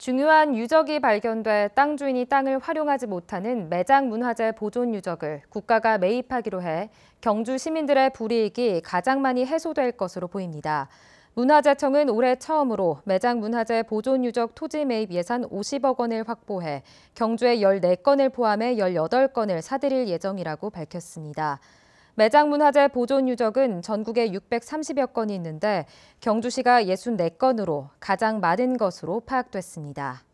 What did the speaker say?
중요한 유적이 발견돼 땅 주인이 땅을 활용하지 못하는 매장 문화재 보존 유적을 국가가 매입하기로 해 경주 시민들의 불이익이 가장 많이 해소될 것으로 보입니다. 문화재청은 올해 처음으로 매장 문화재 보존 유적 토지 매입 예산 50억 원을 확보해 경주에 14건을 포함해 18건을 사들일 예정이라고 밝혔습니다. 매장 문화재 보존 유적은 전국에 630여 건이 있는데 경주시가 64건으로 가장 많은 것으로 파악됐습니다.